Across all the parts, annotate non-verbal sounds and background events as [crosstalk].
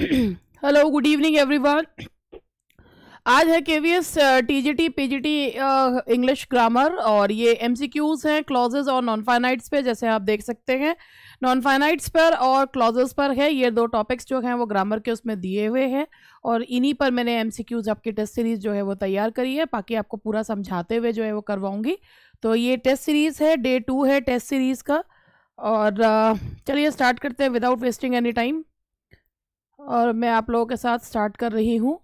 Hello good evening everyone आज है K V S T G T P G T English grammar और ये M C Qs हैं clauses और non finites पे जैसे आप देख सकते हैं नॉन फाइनाइट्स पर और क्लॉजेज पर है ये दो टॉपिक्स जो हैं वो ग्रामर के उसमें दिए हुए हैं और इन्हीं पर मैंने एम सी क्यूज़ आपकी टेस्ट सीरीज़ जो है वो तैयार करी है बाकी आपको पूरा समझाते हुए जो है वो करवाऊँगी तो ये टेस्ट सीरीज़ है डे टू है टेस्ट सीरीज़ का और uh, चलिए स्टार्ट करते हैं विदाउट वेस्टिंग एनी टाइम और मैं आप लोगों के साथ स्टार्ट कर रही हूँ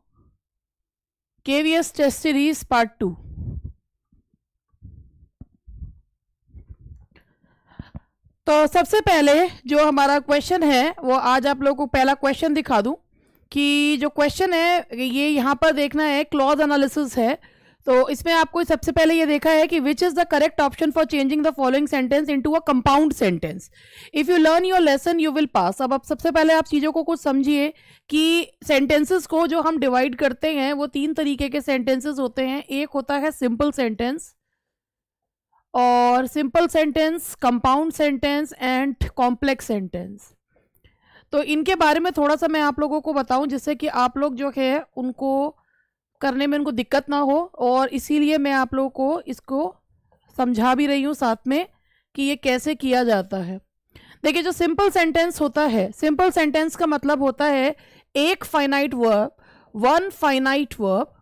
K V S test series part two तो सबसे पहले जो हमारा क्वेश्चन है वो आज आप लोगों को पहला क्वेश्चन दिखा दूं कि जो क्वेश्चन है ये यहाँ पर देखना है क्लॉज एनालिसिस है तो इसमें आपको सबसे पहले ये देखा है कि which is the correct option for changing the following sentence into a compound sentence if you learn your lesson you will pass अब आप सबसे पहले आप चीज़ों को कुछ समझिए कि सेंटेंसेस को जो हम डिवाइड करते हैं वो तीन तरीके के सेंटेंसेस होते हैं एक होता है सिंपल सेंटेंस और simple sentence compound sentence and complex sentence तो इनके बारे में थोड़ा सा मैं आप लोगों को बताऊं जिससे कि आप लोग जो है उनको करने में उनको दिक्कत ना हो और इसीलिए मैं आप लोगों को इसको समझा भी रही हूँ साथ में कि ये कैसे किया जाता है देखिए जो सिंपल सेंटेंस होता है सिंपल सेंटेंस का मतलब होता है एक finite verb one finite verb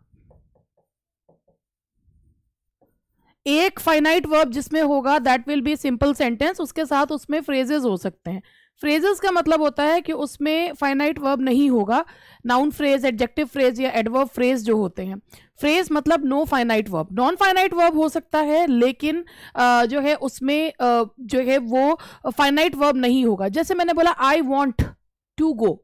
एक फाइनाइट वर्ब जिसमें होगा that will be simple sentence उसके साथ उसमें फ्रेजेस हो सकते हैं फ्रेजेस का मतलब होता है कि उसमें फाइनाइट वर्ब नहीं होगा नाउन फ्रेज एडजेक्टिव फ्रेज या एडवर्ब फ्रेज जो होते हैं फ्रेज मतलब no finite verb non finite verb हो सकता है लेकिन जो है उसमें जो है वो फाइनाइट वर्ब नहीं होगा जैसे मैंने बोला I want to go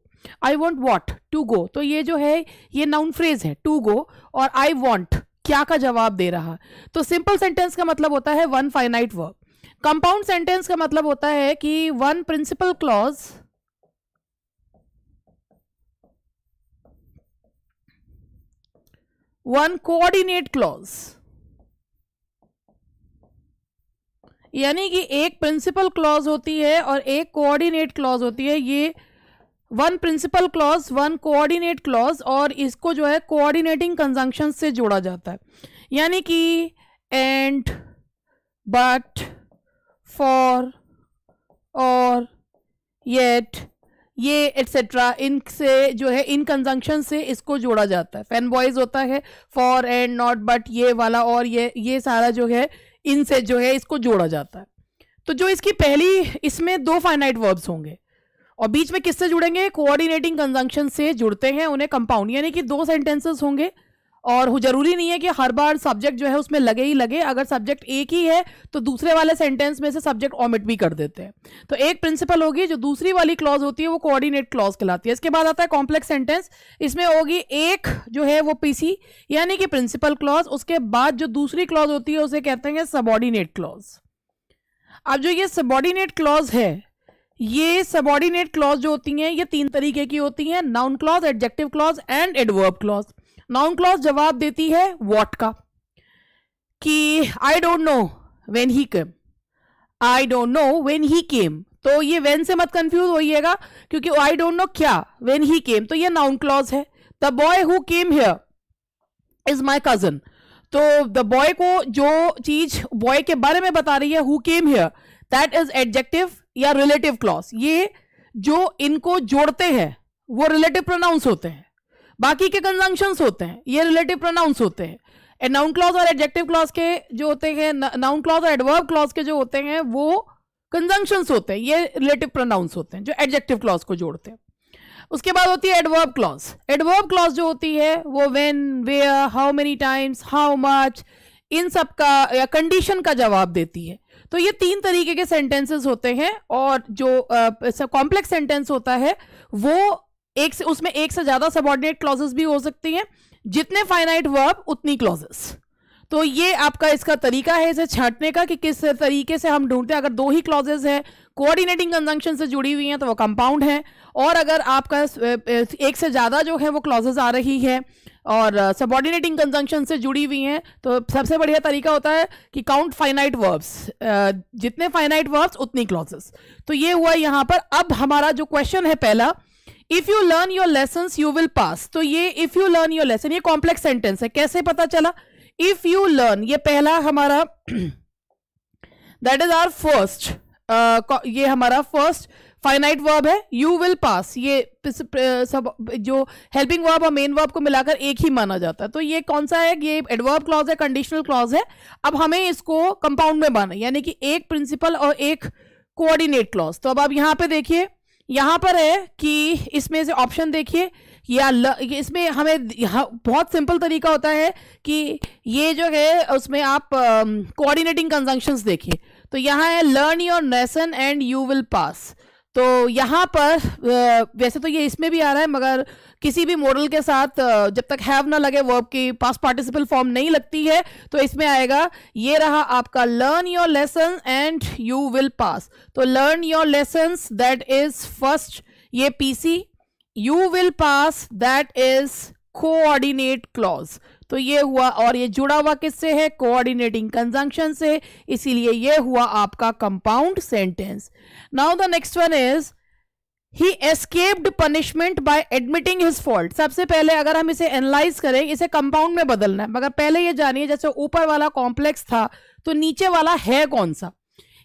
I want what to go तो ये जो है ये नाउन फ्रेज है टू गो और आई वॉन्ट क्या का जवाब दे रहा तो सिंपल सेंटेंस का मतलब होता है one finite verb compound sentence का मतलब होता है कि one principal clause one coordinate clause यानी कि एक प्रिंसिपल क्लॉज होती है और एक कोऑर्डिनेट क्लॉज होती है ये one principal clause one coordinate clause और इसको जो है कोऑर्डिनेटिंग कंजंक्शन से जोड़ा जाता है यानी कि एंड बट फॉर और येट ये एट्सेट्रा से जो है इन कंजंक्शन से इसको जोड़ा जाता है फैन बॉयज होता है फॉर एंड नॉट बट ये वाला और ये ये सारा जो है इनसे जो है इसको जोड़ा जाता है तो जो इसकी पहली इसमें दो फाइनाइट वर्ब्स होंगे और बीच में किससे जुड़ेंगे कोऑर्डिनेटिंग कंजंक्शन से जुड़ते हैं उन्हें कंपाउंड यानी कि दो सेंटेंसेस होंगे और वो जरूरी नहीं है कि हर बार सब्जेक्ट जो है उसमें लगे ही लगे अगर सब्जेक्ट एक ही है तो दूसरे वाले सेंटेंस में से सब्जेक्ट ऑमिट भी कर देते हैं तो एक प्रिंसिपल होगी जो दूसरी वाली क्लॉज होती है वो कोऑर्डिनेट क्लॉज कहलाती है इसके बाद आता है कॉम्प्लेक्स सेंटेंस इसमें होगी एक जो है वो पीसी यानी कि प्रिंसिपल क्लॉज उसके बाद जो दूसरी क्लॉज होती है उसे कहते हैं सबॉर्डिनेट क्लॉज अब जो ये सबॉर्डिनेट क्लॉज है ये सबॉर्डिनेट क्लॉज जो होती हैं ये तीन तरीके की होती हैं noun clause adjective clause and adverb clause noun clause जवाब देती है वॉट का कि I don't know when he came I don't know when he came तो ये वेन से मत कंफ्यूज होइएगा क्योंकि आई डोंट नो क्या वेन ही केम तो ये नाउन क्लॉज है the boy who came here is my cousin तो द बॉय को जो चीज बॉय के बारे में बता रही है who came here that is adjective या रिलेटिव क्लॉज ये जो इनको जोड़ते हैं वो रिलेटिव प्रोनाउंस होते हैं बाकी के कंजंक्शंस होते हैं ये रिलेटिव प्रोनाउंस होते हैं नाउन क्लॉज और एडजेक्टिव क्लॉज के जो होते हैं नाउन क्लॉज और एडवर्ब क्लॉज के जो होते हैं वो कंजंक्शंस होते हैं ये रिलेटिव प्रोनाउंस होते हैं जो एडजेक्टिव क्लॉज को जोड़ते हैं उसके बाद होती है एडवर्ब क्लॉज एडवर्ब क्लॉज जो होती है वो when where how many times how much इन सब का या कंडीशन का जवाब देती है तो ये तीन तरीके के सेंटेंसेस होते हैं और जो कॉम्प्लेक्स uh, सेंटेंस होता है वो एक से उसमें एक से ज्यादा सबॉर्डिनेट क्लॉजेस भी हो सकती हैं जितने फाइनाइट वर्ब उतनी क्लॉजेस तो ये आपका इसका तरीका है इसे छांटने का कि किस तरीके से हम ढूंढते हैं अगर दो ही क्लॉजेज है कोऑर्डिनेटिंग कंजंक्शन से जुड़ी हुई हैं तो वो कंपाउंड है और अगर आपका एक से ज़्यादा जो है वो क्लॉजेज आ रही है और सबॉर्डिनेटिंग कंजंक्शन से जुड़ी हुई हैं तो सबसे बढ़िया तरीका होता है कि काउंट फाइनाइट वर्ब्स जितने फाइनाइट वर्ब्स उतनी क्लॉजेस तो ये हुआ यहाँ पर अब हमारा जो क्वेश्चन है पहला if you learn your lesson you will pass तो ये if you learn your lesson ये कॉम्प्लेक्स सेंटेंस है कैसे पता चला इफ यू लर्न ये पहला हमारा दैट इज आर फर्स्ट ये हमारा फर्स्ट फाइनाइट वर्ब है यू विल पास ये सब जो हेल्पिंग वर्ब और मेन वर्ब को मिलाकर एक ही माना जाता है तो ये कौन सा है ये एडवर्ब क्लॉज है कंडीशनल क्लॉज है अब हमें इसको कंपाउंड में माना यानी कि एक प्रिंसिपल और एक कोऑर्डिनेट क्लॉज तो अब आप यहाँ पे देखिए यहाँ पर है कि इसमें से ऑप्शन देखिए या ल, इसमें हमें बहुत सिंपल तरीका होता है कि ये जो है उसमें आप कोऑर्डिनेटिंग कंजंक्शंस देखिए तो यहाँ है learn your lesson and you will pass तो यहाँ पर वैसे तो ये इसमें भी आ रहा है मगर किसी भी मॉडल के साथ जब तक हैव ना लगे वर्ब की पास पार्टिसिपल फॉर्म नहीं लगती है तो इसमें आएगा ये रहा आपका learn your lesson and you will pass तो learn your lesson that is first ये PC you will pass that is coordinate clause तो ये हुआ और ये जुड़ा हुआ किससे है कोऑर्डिनेटिंग कंजंक्शन से इसीलिए ये हुआ आपका compound sentence now the next one is he escaped punishment by admitting his fault सबसे पहले अगर हम इसे एनालाइज करें इसे कंपाउंड में बदलना है मगर पहले ये जानिए जैसे ऊपर वाला कॉम्प्लेक्स था तो नीचे वाला है कौन सा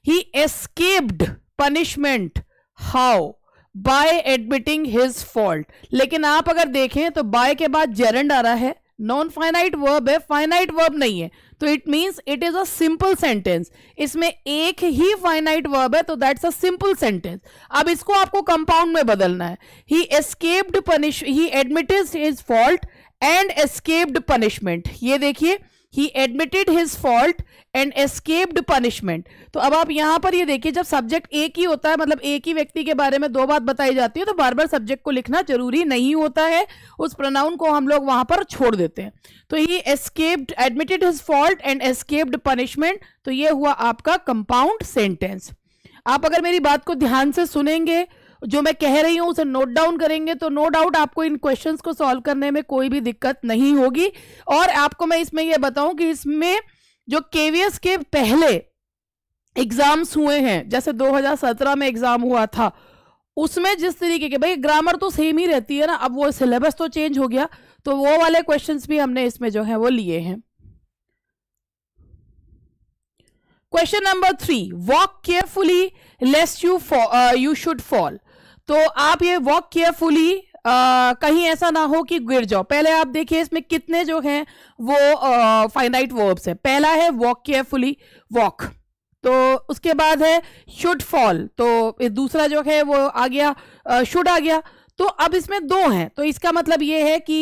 he escaped punishment how by admitting his fault लेकिन आप अगर देखें तो बाय के बाद जेरेंड आ रहा है नॉन फाइनाइट वर्ब है फाइनाइट वर्ब नहीं है तो it means it is a simple sentence इसमें एक ही फाइनाइट वर्ब है तो दैट्स अ सिंपल सेंटेंस अब इसको आपको कंपाउंड में बदलना है he escaped punish he admitted his fault and escaped punishment ये देखिए he admitted his fault and escaped punishment तो अब आप यहां पर ये देखिए जब सब्जेक्ट एक ही होता है मतलब एक ही व्यक्ति के बारे में दो बात बताई जाती है तो बार बार सब्जेक्ट को लिखना जरूरी नहीं होता है उस प्रोनाउन को हम लोग वहां पर छोड़ देते हैं तो he escaped admitted his fault and escaped punishment तो ये हुआ आपका कंपाउंड सेंटेंस आप अगर मेरी बात को ध्यान से सुनेंगे जो मैं कह रही हूं उसे नोट डाउन करेंगे तो नो डाउट आपको इन क्वेश्चंस को सॉल्व करने में कोई भी दिक्कत नहीं होगी और आपको मैं इसमें यह बताऊं कि इसमें जो केवीएस के पहले एग्जाम्स हुए हैं जैसे 2017 में एग्जाम हुआ था उसमें जिस तरीके के भाई ग्रामर तो सेम ही रहती है ना अब वो सिलेबस तो चेंज हो गया तो वो वाले क्वेश्चन भी हमने इसमें जो है वो लिए हैं question number three walk carefully lest you you should fall तो आप ये वॉक केयरफुली कहीं ऐसा ना हो कि गिर जाओ पहले आप देखिए इसमें कितने जो हैं वो फाइनाइट वर्ब्स है पहला है वॉक केयरफुली वॉक तो उसके बाद है शुड फॉल तो दूसरा जो है वो आ गया शुड आ गया तो अब इसमें दो हैं तो इसका मतलब ये है कि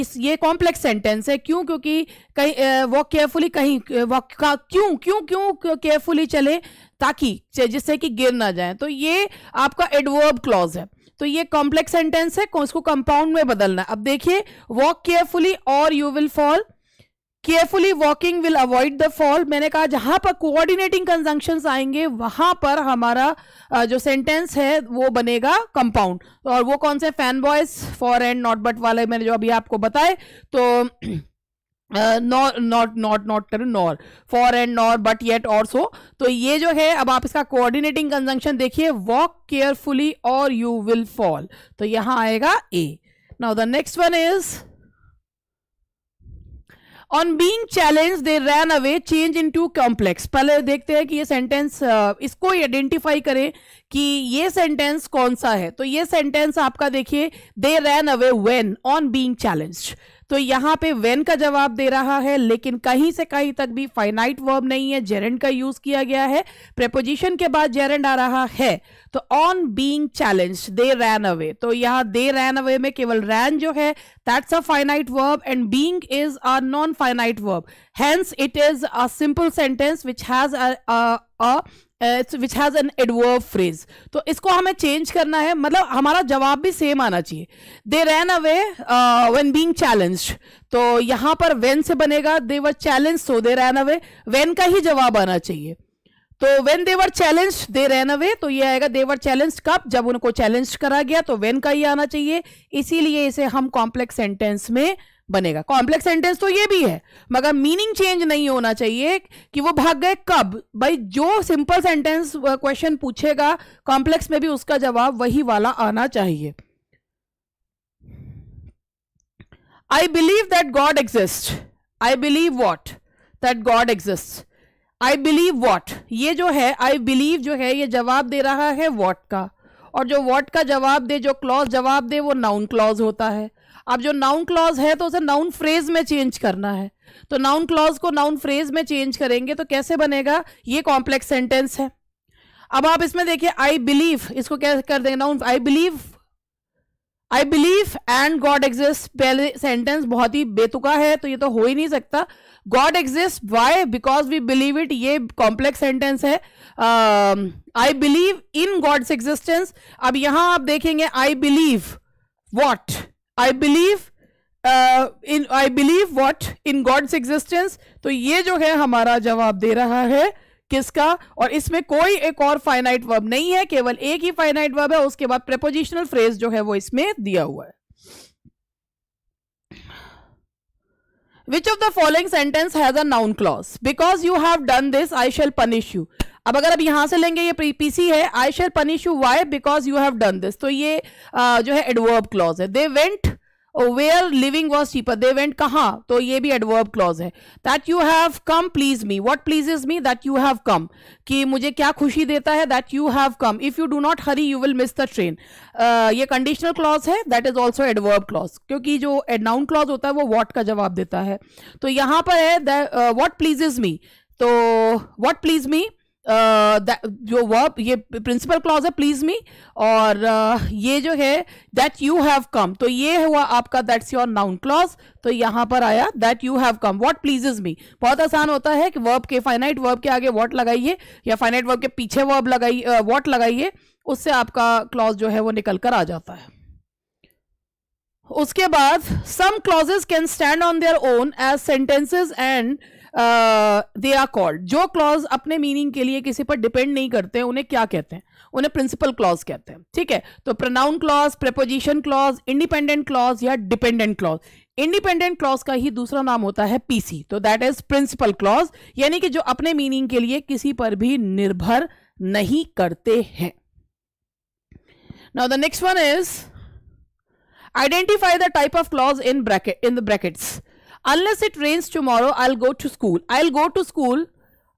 इस ये कॉम्प्लेक्स सेंटेंस है क्यों क्योंकि कहीं वॉक केयरफुली कहीं वॉक का क्यों क्यों क्यों केयरफुली चले ताकि जिससे कि गिर ना जाए तो ये आपका एडवर्ब क्लॉज है तो ये कॉम्प्लेक्स सेंटेंस है उसको कंपाउंड में बदलना है अब देखिए walk carefully or you will fall carefully walking will avoid the fall मैंने कहा जहां पर कोऑर्डिनेटिंग कंजंक्शन आएंगे वहां पर हमारा जो सेंटेंस है वो बनेगा कंपाउंड और वो कौन से FANBOYS for and not but वाले मैंने जो अभी आपको बताए तो [clears throat] नॉर नॉट नॉट नॉट करो nor for and nor but yet or so तो ये जो है अब आप इसका कोऑर्डिनेटिंग कंजंक्शन देखिए walk carefully or you will fall तो यहां आएगा a now the next one is on being challenge they ran away change into complex पहले देखते हैं कि ये सेंटेंस इसको आइडेंटिफाई करें कि ये सेंटेंस कौन सा है तो ये सेंटेंस आपका देखिए they ran away when on being challenged तो यहाँ पे वेन का जवाब दे रहा है लेकिन कहीं से कहीं तक भी फाइनाइट वर्ब नहीं है जेरेंड का यूज किया गया है प्रेपोजिशन के बाद जेरेंड आ रहा है तो on being challenge they ran away तो यहाँ दे रैन अवे में केवल रैन जो है that's a finite verb and being is a non finite verb hence it is a simple sentence which has which has an adverb phrase तो इसको हमें change करना है मतलब हमारा जवाब भी सेम आना चाहिए they ran away when being challenge तो यहां पर वेन से बनेगा they were challenge so they ran away when का ही जवाब आना चाहिए तो when they were challenge they ran away तो ये आएगा देवर चैलेंज कब जब उनको चैलेंज करा गया तो वेन का ही आना चाहिए इसीलिए इसे हम कॉम्प्लेक्स सेंटेंस में बनेगा कॉम्प्लेक्स सेंटेंस तो ये भी है मगर मीनिंग चेंज नहीं होना चाहिए कि वो भाग गए कब भाई जो सिंपल सेंटेंस क्वेश्चन पूछेगा कॉम्प्लेक्स में भी उसका जवाब वही वाला आना चाहिए I believe that God exist I believe what that God exist I believe what ये जो है आई बिलीव जो है ये जवाब दे रहा है वॉट का और जो वॉट का जवाब दे जो क्लॉज जवाब दे वो नाउन क्लॉज होता है अब जो नाउन क्लॉज है तो उसे नाउन फ्रेज में चेंज करना है तो नाउन क्लॉज को नाउन फ्रेज में चेंज करेंगे तो कैसे बनेगा ये कॉम्प्लेक्स सेंटेंस है अब आप इसमें देखिए आई बिलीव इसको क्या कर देंगे noun I believe I believe and God exist पहले सेंटेंस बहुत ही बेतुका है तो ये तो हो ही नहीं सकता God exist why because we believe it ये कॉम्प्लेक्स सेंटेंस है I believe in God's existence अब यहां आप देखेंगे I believe what I believe in I believe what in God's existence तो ये जो है हमारा जवाब दे रहा है किसका और इसमें कोई एक और फाइनाइट वर्ब नहीं है केवल एक ही फाइनाइट वर्ब है उसके बाद प्रेपोजिशनल फ्रेज जो है वो इसमें दिया हुआ है which of the following sentence has a noun clause because you have done this i shall punish you अब अगर अब यहां से लेंगे ये पीसी है I shall punish you why because you have done this तो ये आ, जो है एडवर्ब क्लॉज है they went where living was cheaper they went कहा तो ये भी एडवर्ब क्लॉज है that you have come please me what please is me that you have come कि मुझे क्या खुशी देता है that you have come if you do not hurry you will miss the train ये कंडीशनल क्लॉज है that is also adverb clause क्योंकि जो एडनाउन क्लॉज होता है वो वॉट का जवाब देता है तो यहां पर है वॉट प्लीज इज मी तो वॉट प्लीज मी जो वर्ब ये प्रिंसिपल क्लॉज है प्लीज मी और uh, ये जो है दैट यू हैव कम तो ये हुआ आपका दैट्स योर नाउन क्लॉज तो यहां पर आया that you have come what pleases me बहुत आसान होता है कि वर्ब के फाइनाइट वर्ब के आगे व्हाट लगाइए या फाइनाइट वर्ब के पीछे वर्ब लगाइए व्हाट लगाइए उससे आपका क्लॉज जो है वो निकल कर आ जाता है उसके बाद some clauses can stand on their own as sentences and they are called जो क्लॉज अपने मीनिंग के लिए किसी पर डिपेंड नहीं करते हैं उन्हें क्या कहते हैं उन्हें प्रिंसिपल क्लॉज कहते हैं ठीक है तो pronoun clause preposition clause independent clause या डिपेंडेंट क्लॉज इंडिपेंडेंट क्लॉज का ही दूसरा नाम होता है पीसी तो दैट इज प्रिंसिपल क्लॉज यानी कि जो अपने मीनिंग के लिए किसी पर भी निर्भर नहीं करते हैं now the next one is identify the type of clause in bracket in the brackets unless it rains tomorrow I go to school I go to school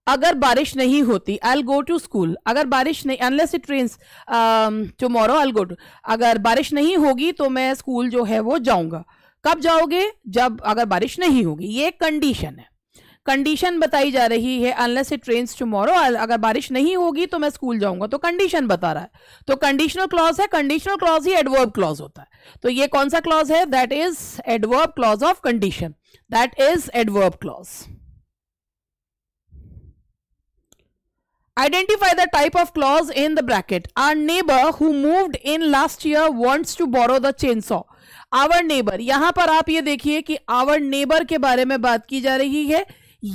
अगर बारिश नहीं होती आई गो टू स्कूल अगर बारिश नहीं unless it rains tomorrow I go to अगर बारिश नहीं होगी तो मैं स्कूल जो है वो जाऊंगा कब जाओगे जब अगर बारिश नहीं होगी ये कंडीशन है कंडीशन बताई जा रही है अनलेस इट रेन्स टूमोरो अगर बारिश नहीं होगी तो मैं स्कूल जाऊंगा तो कंडीशन बता रहा है तो कंडीशनल क्लॉज है कंडीशनल क्लॉज ही एडवर्ब क्लॉज होता है तो ये कौन सा क्लॉज है that is adverb clause of condition that is adverb clause. Identify the type of clause in the bracket. Our neighbor who moved in last year wants to borrow the chainsaw. Our neighbour यहां पर आप ये देखिए कि our neighbour के बारे में बात की जा रही है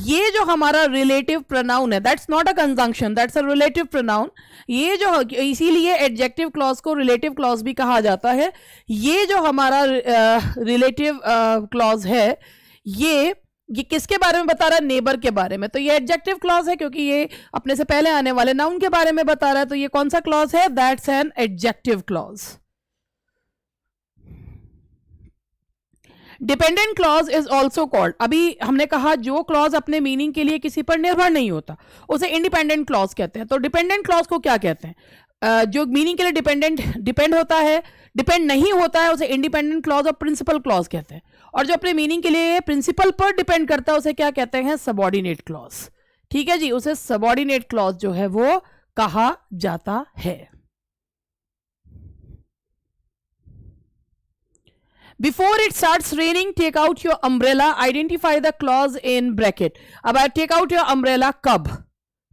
ये जो हमारा रिलेटिव प्रोनाउन है that's not a conjunction that's a relative pronoun ये जो इसीलिए एडजेक्टिव क्लॉज को रिलेटिव क्लॉज भी कहा जाता है ये जो हमारा रिलेटिव uh, क्लॉज uh, है ये ये किसके बारे में बता रहा है नेबर के बारे में तो ये एडजेक्टिव क्लॉज है क्योंकि ये अपने से पहले आने वाले नाउन के बारे में बता रहा है तो ये कौन सा क्लॉज है that's an adjective clause dependent clause is also called अभी हमने कहा जो क्लॉज अपने मीनिंग के लिए किसी पर निर्भर नहीं होता उसे इंडिपेंडेंट क्लॉज कहते हैं तो डिपेंडेंट क्लॉज को क्या कहते हैं Uh, जो मीनिंग के लिए डिपेंडेंट डिपेंड होता है डिपेंड नहीं होता है उसे इंडिपेंडेंट क्लॉज और प्रिंसिपल क्लॉज कहते हैं और जो अपने मीनिंग के लिए प्रिंसिपल पर डिपेंड करता है उसे क्या कहते हैं सबॉर्डिनेट क्लॉज ठीक है जी उसे सबॉर्डिनेट क्लॉज जो है वो कहा जाता है before it start raining take out your umbrella identify the clause in bracket अब टेक आउट योर अम्ब्रेला कब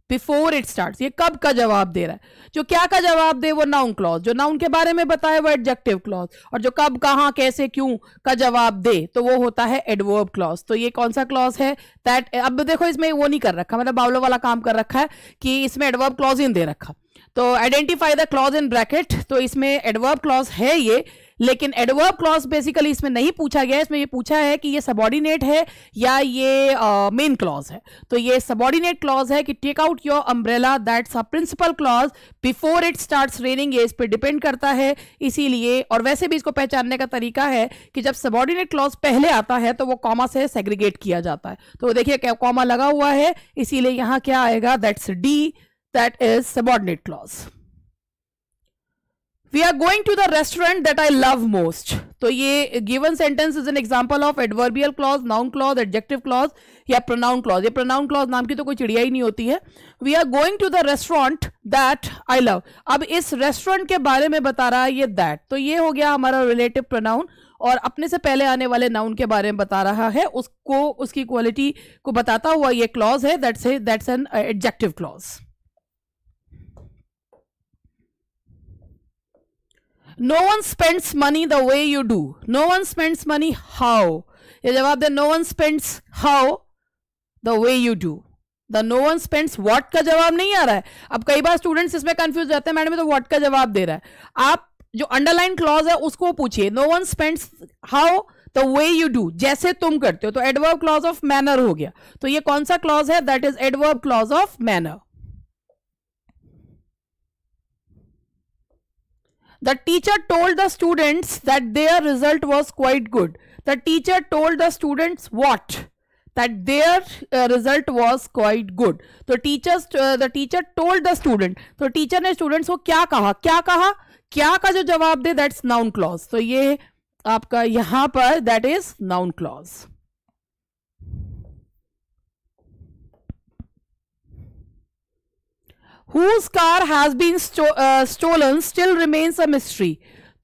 बिफोर इट स्टार्ट ये कब का जवाब दे रहा है जो क्या का जवाब दे वो नाउन क्लॉज जो नाउन के बारे में बताए वो एडजेक्टिव क्लॉज और जो कब कहा कैसे क्यों का जवाब दे तो वो होता है एडवर्ब क्लॉज तो ये कौन सा क्लॉज है दैट अब देखो इसमें वो नहीं कर रखा मतलब बावलो वाला काम कर रखा है कि इसमें एडवर्ब क्लॉज ही दे रखा तो identify the clause in bracket तो इसमें एडवर्ब क्लॉज है ये लेकिन एडवर्ब क्लॉज बेसिकली इसमें नहीं पूछा गया इसमें ये पूछा है कि ये सबॉर्डिनेट है या ये मेन uh, क्लॉज है तो ये सबॉर्डिनेट क्लॉज है कि take out your umbrella that's a principal clause before it start raining ये इस पर डिपेंड करता है इसीलिए और वैसे भी इसको पहचानने का तरीका है कि जब सबॉर्डिनेट क्लॉज पहले आता है तो वो कॉमा से सेग्रीगेट किया जाता है तो देखिए क्या कॉमा लगा हुआ है इसीलिए यहाँ क्या आएगा that's D that is subordinate clause we are going to the restaurant that I love most तो ये given sentence is an example of adverbial clause noun clause adjective clause या प्रोनाउन क्लॉज ये प्रोनाउन क्लॉज नाम की तो कोई चिड़िया ही नहीं होती है we are going to the restaurant that I love अब इस रेस्टोरेंट के बारे में बता रहा है ये दैट तो ये हो गया हमारा रिलेटिव प्रोनाउन और अपने से पहले आने वाले नाउन के बारे में बता रहा है उसको उसकी क्वालिटी को बताता हुआ ये क्लॉज है that's that's an adjective clause no one spends money the way you do no one spends money how ये जवाब दे no one spends how the way you do the no one spends what का जवाब नहीं आ रहा है अब कई बार स्टूडेंट्स इसमें कंफ्यूज रहते हैं मैडम तो वॉट का जवाब दे रहा है आप जो अंडरलाइन क्लॉज है उसको पूछिए no one spends how the way you do जैसे तुम करते हो तो एडवर्ब क्लॉज ऑफ मैनर हो गया तो ये कौन सा क्लॉज है that is adverb clause of manner The teacher told the students that their result was quite good. The teacher told the students what? That their uh, result was quite good. तो teachers, uh, the teacher told the student. so teacher ne students ko kya kaha kya kaha kya ka jo jawab de that's noun clause so ye aapka yahan par that is noun clause whose car has been sto uh, stolen still remains a mystery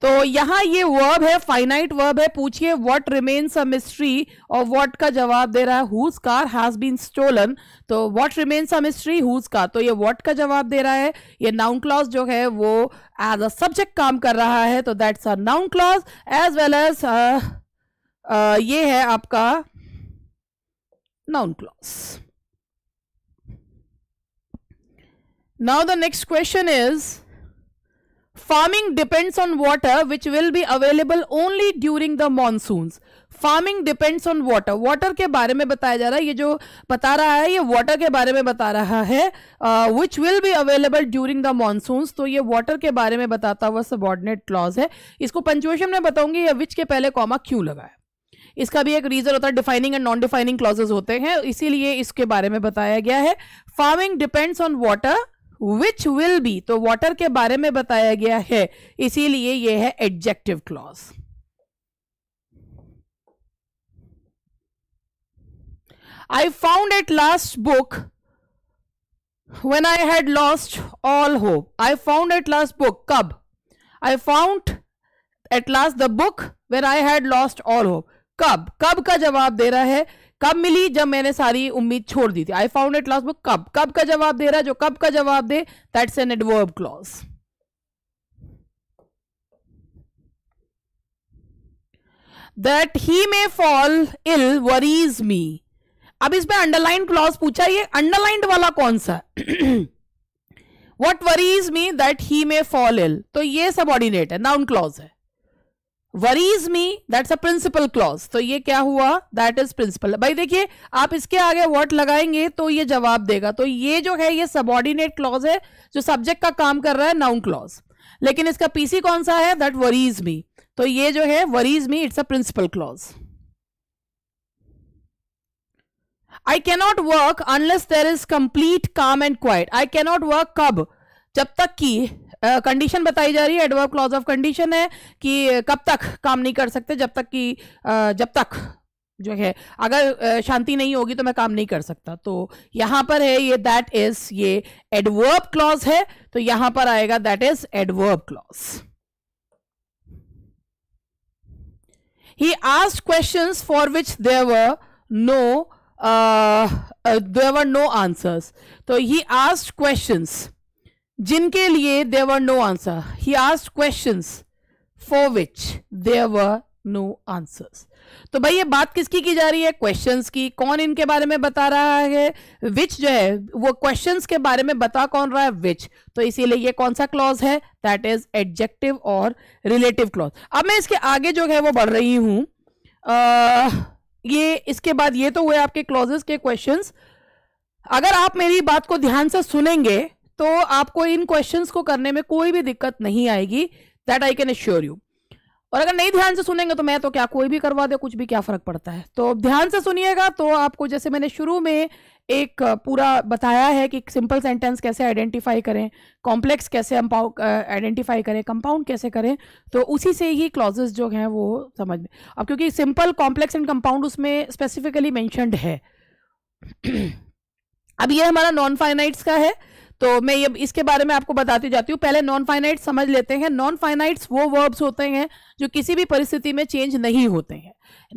तो यहाँ ये verb है finite verb है पूछिए what remains a mystery और what का जवाब दे रहा है whose car has been stolen तो what remains a mystery whose car तो ये व्हाट का जवाब दे रहा है ये नाउन क्लॉज जो है वो एज अ सब्जेक्ट काम कर रहा है तो that's a noun clause as well as ये है आपका noun clause now the next question is farming depends on water which will be available only during the monsoons farming depends on water water के बारे में बताया जा रहा है ये जो बता रहा है ये वाटर के बारे में बता रहा है which will be available during the monsoons तो ये वाटर के बारे में बताता हुआ सबॉर्डिनेट क्लॉज है इसको पंचुएशन में बताऊंगी या विच के पहले कॉमा क्यों लगा है इसका भी एक रीजन होता है defining and non defining clauses होते हैं इसीलिए इसके बारे में बताया गया है farming depends on water which will be तो वॉटर के बारे में बताया गया है इसीलिए यह है adjective clause I found at last book when I had lost all hope. I found at last book. कब I found at last the book when I had lost all hope. कब कब का जवाब दे रहा है कब मिली जब मैंने सारी उम्मीद छोड़ दी थी I found it last book कब कब का जवाब दे रहा है जो कब का जवाब दे that's an adverb clause that he may fall ill worries me अब इसमें अंडरलाइन क्लॉज पूछा ये अंडरलाइंड वाला कौन सा what worries me that he may fall ill तो ये सब ऑर्डिनेट है नाउन क्लॉज है worries me that's a principal clause तो ये क्या हुआ दैट इज प्रिंसिपल भाई देखिए आप इसके आगे वर्ड लगाएंगे तो ये जवाब देगा तो ये जो है ये सबॉर्डिनेट क्लॉज है जो सब्जेक्ट का काम कर रहा है नाउन क्लॉज लेकिन इसका पीसी कौन सा है दैट वरीज मी तो ये जो है worries me it's a principal clause I cannot work unless there is complete calm and quiet I cannot work कब जब तक कि कंडीशन बताई जा रही है एडवर्ब क्लॉज ऑफ कंडीशन है कि कब तक काम नहीं कर सकते जब तक कि जब तक जो है अगर शांति नहीं होगी तो मैं काम नहीं कर सकता तो यहां पर है ये दैट इज ये एडवर्ब क्लॉज है तो यहां पर आएगा that is adverb clause he asked question for which there were no there were no answers तो ही आस्ट क्वेश्चंस जिनके लिए there were no answer he asked question for which were no answers तो भाई ये बात किसकी की जा रही है क्वेश्चंस की कौन इनके बारे में बता रहा है विच जो है वो क्वेश्चंस के बारे में बता कौन रहा है विच तो इसीलिए ये कौन सा क्लॉज है दैट इज एडजेक्टिव और रिलेटिव क्लॉज अब मैं इसके आगे जो है वो बढ़ रही हूं ये इसके बाद ये तो हुए आपके क्लॉजेस के क्वेश्चन अगर आप मेरी बात को ध्यान से सुनेंगे तो आपको इन क्वेश्चंस को करने में कोई भी दिक्कत नहीं आएगी that I can assure you और अगर नहीं ध्यान से सुनेंगे तो मैं तो क्या कोई भी करवा दे कुछ भी क्या फर्क पड़ता है तो ध्यान से सुनिएगा तो आपको जैसे मैंने शुरू में एक पूरा बताया है कि सिंपल सेंटेंस कैसे आइडेंटिफाई करें कॉम्प्लेक्स कैसे आइडेंटिफाई करें कंपाउंड कैसे करें तो उसी से ही क्लॉजेस जो हैं वो समझ में अब क्योंकि सिंपल कॉम्प्लेक्स एंड कंपाउंड उसमें स्पेसिफिकली मैंशनड है [clears throat] अब ये हमारा नॉन फाइनाइट्स का है तो मैं ये इसके बारे में आपको बताती जाती हूँ पहले नॉन फाइनाइट समझ लेते हैं नॉन फाइनाइट्स वो वर्ब्स होते हैं जो किसी भी परिस्थिति में चेंज नहीं होते हैं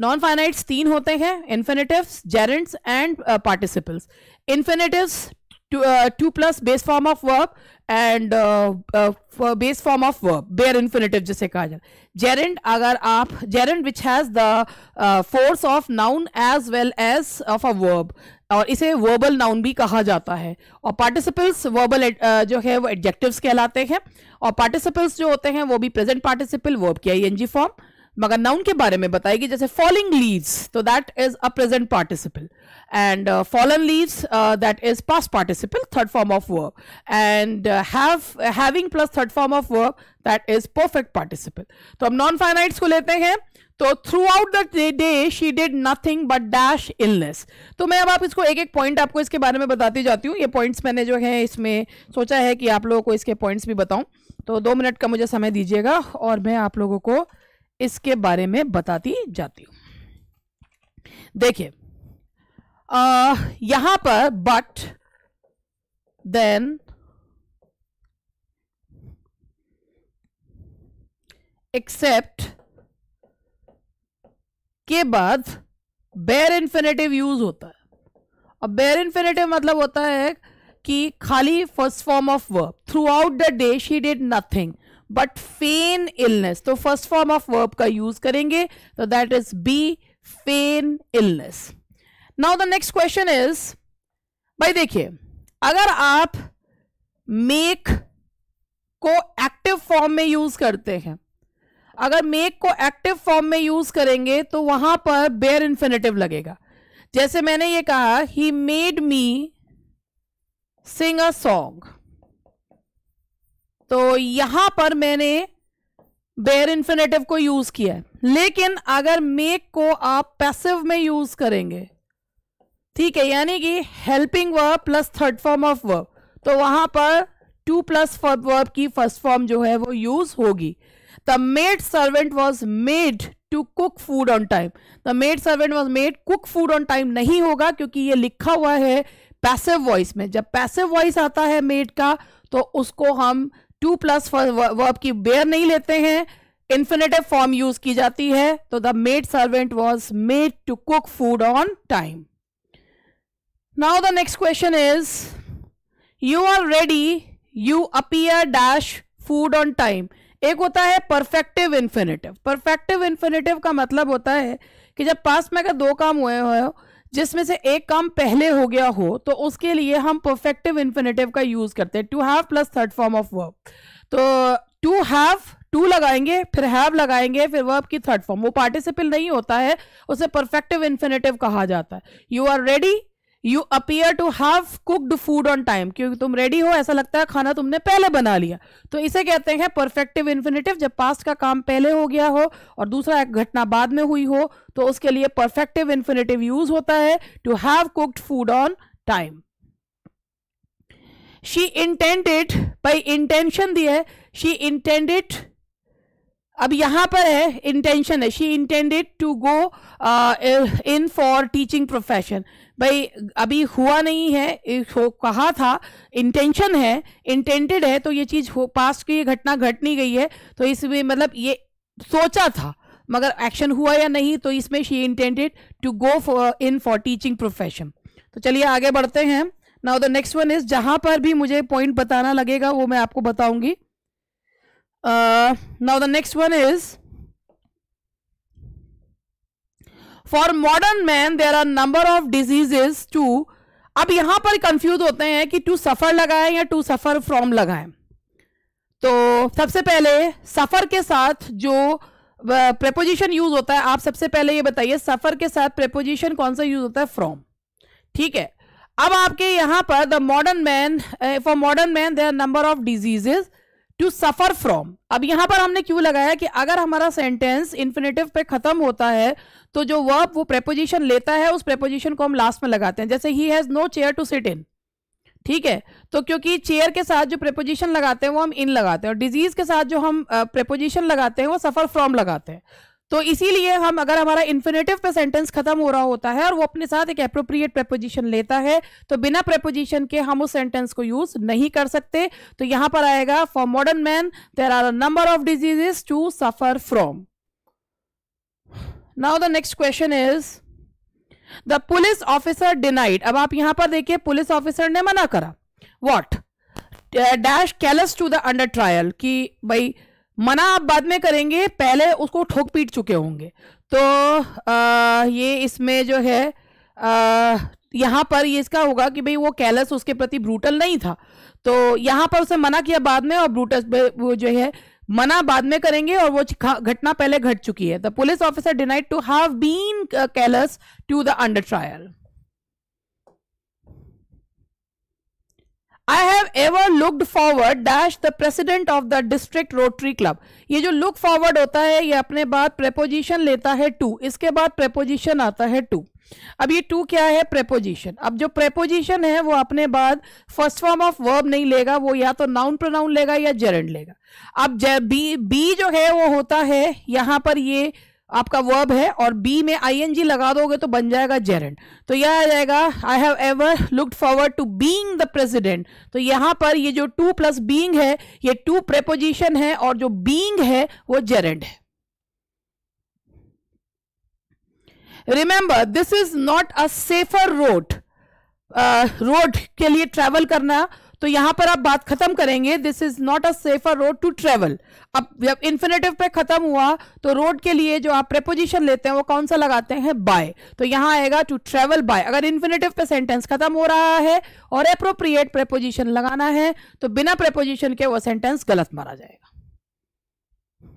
नॉन फाइनाइट्स तीन होते हैं infinitives gerunds and participles infinitives to plus base form of verb and base form of verb bare infinitive जिसे कहा जाए जेरेंड अगर आप gerund which has the force of noun as well as of a verb और इसे verbal noun भी कहा जाता है और पार्टिसिपल्स वर्बल uh, जो है वो एडजेक्टिव्स कहलाते हैं और पार्टिसिपल्स जो होते हैं वो भी प्रेजेंट पार्टिसिपल वर्ब के आई एनजी फॉर्म मगर नाउन के बारे में बताएगी जैसे फॉलिंग लीव्स तो that is a present participle and fallen leaves that is past participle third form of verb and having plus third form of verb that is perfect participle तो हम non finites को लेते हैं तो throughout the day she did nothing but dash illness तो मैं अब आप इसको एक एक पॉइंट आपको इसके बारे में बताती जाती हूँ ये पॉइंट्स मैंने जो है इसमें सोचा है कि आप लोगों को इसके पॉइंट्स भी बताऊं तो दो मिनट का मुझे समय दीजिएगा और मैं आप लोगों को इसके बारे में बताती जाती हूँ देखिए यहां पर बट देन एक्सेप्ट के बाद बेर इन्फिनेटिव यूज होता है अब बेर इन्फिनेटिव मतलब होता है कि खाली first form of verb throughout the day she did nothing but feign illness तो फर्स्ट फॉर्म ऑफ वर्ब का यूज करेंगे तो that is be feign illness now the next question is भाई देखिए अगर आप मेक को एक्टिव फॉर्म में यूज करते हैं अगर मेक को एक्टिव फॉर्म में यूज करेंगे तो वहां पर बेयर इन्फिनेटिव लगेगा जैसे मैंने ये कहा he made me Singh a song तो यहां पर मैंने बेयर इन्फिनेटिव को यूज किया है लेकिन अगर मेक को आप पैसिव में यूज करेंगे ठीक है यानी कि helping verb plus third form of verb तो वहां पर टू प्लस वर्ब की फर्स्ट फॉर्म जो है वो यूज होगी the maid servant was made to cook food on time the maid servant was made cook food on time नहीं होगा क्योंकि ये लिखा हुआ है पैसिव वॉइस में जब पैसिव वॉइस आता है मेड का तो उसको हम टू प्लस वर्ब की बेयर नहीं लेते हैं इन्फिनेटिव फॉर्म यूज की जाती है तो the maid servant was made to cook food on time now the next question is you are ready you appear dash food on time एक होता है परफेक्टिव इन्फिनेटिव परफेक्टिव इन्फिनेटिव का मतलब होता है कि जब पास्ट में अगर दो काम हुए हो जिसमें से एक काम पहले हो गया हो तो उसके लिए हम परफेक्टिव इन्फिनेटिव का यूज करते हैं to have plus third form of verb तो टू हैव टू लगाएंगे फिर हैव लगाएंगे फिर वर्ब की थर्ड फॉर्म वो पार्टिसिपल नहीं होता है उसे परफेक्टिव इन्फिनेटिव कहा जाता है you are ready you appear to have cooked food on time क्योंकि तुम रेडी हो ऐसा लगता है खाना तुमने पहले बना लिया तो इसे कहते हैं परफेक्टिव इन्फिनेटिव जब पास्ट का काम पहले हो गया हो और दूसरा एक घटना बाद में हुई हो तो उसके लिए परफेक्टिव इन्फिनेटिव यूज होता है to have cooked food on time she intended by intention दी है शी इंटेंडेड अब यहाँ पर है इंटेंशन है she intended to go in for teaching profession भाई अभी हुआ नहीं है हो कहा था इंटेंशन है इंटेंटेड है तो ये चीज़ पास की घटना घट नहीं गई है तो इसमें मतलब ये सोचा था मगर एक्शन हुआ या नहीं तो इसमें she intended to go in for teaching profession तो चलिए आगे बढ़ते हैं now the next one is जहाँ पर भी मुझे पॉइंट बताना लगेगा वो मैं आपको बताऊंगी now uh, now the next one is for modern man there are number of diseases to अब यहां पर कंफ्यूज होते हैं कि टू सफर लगाएं या टू सफर फ्रॉम लगाएं तो सबसे पहले सफर के साथ जो प्रेपोजिशन यूज होता है आप सबसे पहले ये बताइए सफर के साथ प्रेपोजिशन कौन सा यूज होता है फ्रॉम ठीक है अब आपके यहां पर the modern man for modern man there number of diseases to suffer from अब यहां पर हमने क्यों लगाया कि अगर हमारा सेंटेंस इन्फिनेटिव पे खत्म होता है तो जो वर्ब वो प्रेपोजिशन लेता है उस प्रेपोजिशन को हम लास्ट में लगाते हैं जैसे ही has no chair to sit in ठीक है तो क्योंकि चेयर के साथ जो प्रेपोजिशन लगाते हैं वो हम इन लगाते हैं और डिजीज के साथ जो हम प्रेपोजिशन लगाते हैं वो सफर फ्रॉम लगाते हैं तो इसीलिए हम अगर हमारा इन्फिनेटिव पे सेंटेंस खत्म हो रहा होता है और वो अपने साथ एक अप्रोप्रिएट प्रेपोजिशन लेता है तो बिना प्रेपोजिशन के हम उस सेंटेंस को यूज नहीं कर सकते तो यहां पर आएगा for modern man there are number of diseases to suffer from now the next question is the police officer denied अब आप यहां पर देखिए पुलिस ऑफिसर ने मना करा what dash callous to the under trial की भाई मना आप बाद में करेंगे पहले उसको ठोक पीट चुके होंगे तो आ, ये इसमें जो है आ, यहाँ पर ये इसका होगा कि भाई वो कैलस उसके प्रति ब्रूटल नहीं था तो यहाँ पर उसे मना किया बाद में और ब्रूटस वो जो है मना बाद में करेंगे और वो घटना पहले घट चुकी है the police officer denied to have been callous to the under trial I have ever looked forward dash the president of the district Rotary Club ये जो लुक फॉरवर्ड होता है ये अपने बाद प्रेपोजिशन लेता है टू इसके बाद प्रेपोजिशन आता है टू अब ये टू क्या है प्रेपोजिशन अब जो प्रेपोजिशन है वो अपने बाद फर्स्ट फॉर्म ऑफ वर्ब नहीं लेगा वो या तो नाउन प्रोनाउन लेगा या gerund लेगा अब बी बी जो है वो होता है यहाँ पर ये आपका वर्ब है और बी में आईएनजी लगा दोगे तो बन जाएगा जेरेंट तो यह आ जाएगा I have ever looked forward to being the president तो यहां पर ये जो टू प्लस बीइंग है ये टू प्रेपोजिशन है और जो बीइंग है वो जेरेंट है remember this is not a safer road road के लिए ट्रेवल करना तो यहां पर आप बात खत्म करेंगे this is not a safer road to travel अब जब इन्फिनेटिव पे खत्म हुआ तो रोड के लिए जो आप प्रेपोजिशन लेते हैं वो कौन सा लगाते हैं बाय तो यहां आएगा टू ट्रेवल बाय अगर इन्फिनेटिव पे सेंटेंस खत्म हो रहा है और अप्रोप्रिएट प्रेपोजिशन लगाना है तो बिना प्रेपोजिशन के वो सेंटेंस गलत मारा जाएगा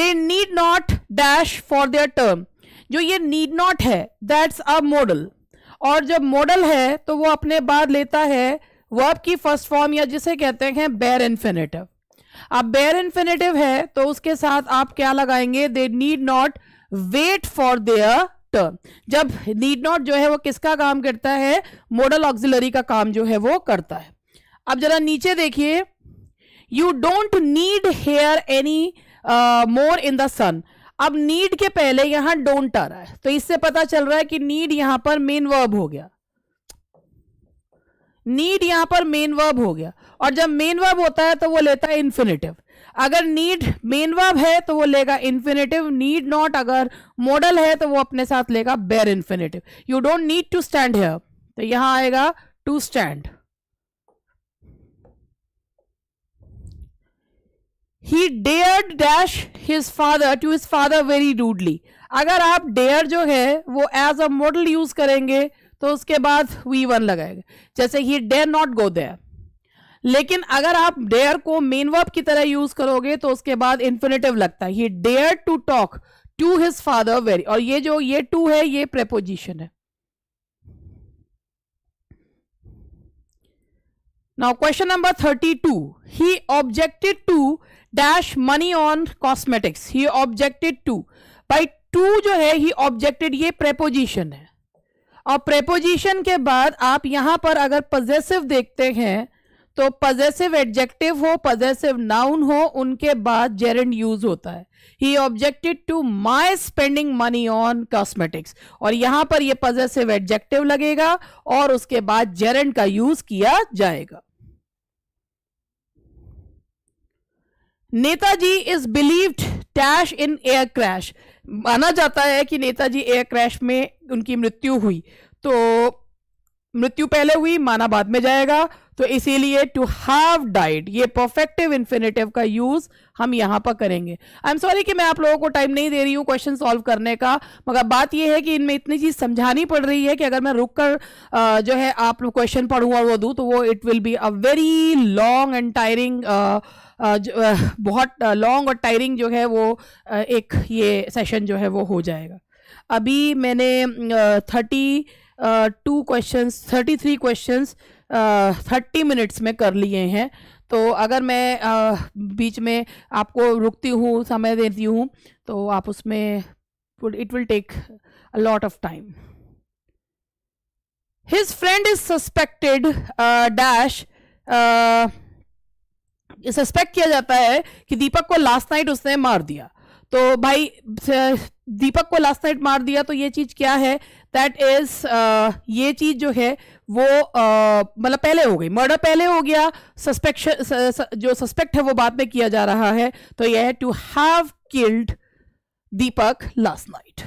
they need not dash for their term जो ये नीड नॉट है दैट्स अ मॉडल और जब मॉडल है तो वो अपने बाद लेता है वर्ब की फर्स्ट फॉर्म या जिसे कहते हैं बेर इन्फिनेटिव अब बेर इन्फिनेटिव है तो उसके साथ आप क्या लगाएंगे they need not wait for their turn जब नीड नॉट जो है वो किसका काम करता है मॉडल ऑक्सिलरी का काम जो है वो करता है अब जरा नीचे देखिए you don't need here any more in the sun अब नीड के पहले यहां डोंट आ रहा है तो इससे पता चल रहा है कि नीड यहां पर मेन वर्ब हो गया नीड यहां पर मेन वर्ब हो गया और जब मेन वर्ब होता है तो वो लेता है इन्फिनेटिव अगर नीड मेन वर्ब है तो वो लेगा इन्फिनेटिव नीड नॉट अगर मॉडल है तो वो अपने साथ लेगा bare infinitive you don't need to stand here तो यहां आएगा to stand he dare dash his father to his father very rudely अगर आप डेयर जो है वो एज अ मॉडल यूज करेंगे तो उसके बाद वी वन लगाएंगे जैसे ही डेयर नॉट गो देयर लेकिन अगर आप डेयर को मेन वर्ब की तरह यूज करोगे तो उसके बाद इन्फिनेटिव लगता है he dare to talk to his father very और ये जो ये टू है ये प्रेपोजिशन है now question number 32 he objected to dash money on cosmetics he objected to by to जो है ही ऑब्जेक्टेड ये प्रेपोजिशन है और प्रेपोजिशन के बाद आप यहां पर अगर पजेसिव देखते हैं तो पजेसिव एडजेक्टिव हो पजेसिव नाउन हो उनके बाद जेरेंड यूज होता है he objected to my spending money on cosmetics और यहां पर यह पजेसिव एडजेक्टिव लगेगा और उसके बाद जेरेंड का यूज किया जाएगा नेताजी इज बिलीव्ड टैश इन एयर क्रैश माना जाता है कि नेताजी एयर क्रैश में उनकी मृत्यु हुई तो मृत्यु पहले हुई माना बाद में जाएगा तो इसीलिए टू हैव डाइड ये परफेक्टिव इन्फिनेटिव का यूज हम यहाँ पर करेंगे आई एम सॉरी कि मैं आप लोगों को टाइम नहीं दे रही हूँ क्वेश्चन सॉल्व करने का मगर बात यह है कि इनमें इतनी चीज समझानी पड़ रही है कि अगर मैं रुक कर जो है आप लोग क्वेश्चन पढ़ू और वो दू तो वो it will be a very long and tiring बहुत लॉन्ग और टायरिंग जो है वो एक ये सेशन जो है वो हो जाएगा अभी मैंने thirty two question thirty three question thirty minutes में कर लिए हैं तो अगर मैं आ, बीच में आपको रुकती हूँ समय देती हूँ तो आप उसमें it will take a lot of time his friend is suspected dash suspect किया जाता है कि दीपक को लास्ट नाइट उसने मार दिया तो भाई दीपक को लास्ट नाइट मार दिया तो ये चीज़ क्या है दैट इज़ ये चीज़ जो है वो मतलब पहले हो गई मर्डर पहले हो गया सस्पेक्शन जो सस्पेक्ट है वो बाद में किया जा रहा है तो यह है to have killed Deepak last night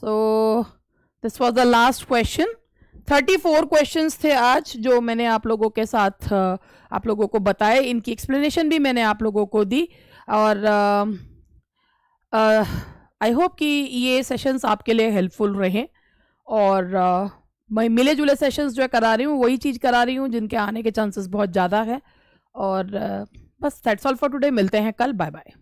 so this was the last question thirty four question थे आज जो मैंने आप लोगों के साथ आप लोगों को बताए इनकी एक्सप्लेनेशन भी मैंने आप लोगों को दी और uh, uh, आई होप कि ये सेशंस आपके लिए हेल्पफुल रहें और आ, uh, मैं मिले जुले सेशंस जो है करा रही हूँ वही चीज़ करा रही हूँ जिनके आने के चांसेस बहुत ज़्यादा है और आ, uh, बस दैट्स ऑल फॉर टुडे मिलते हैं कल बाय बाय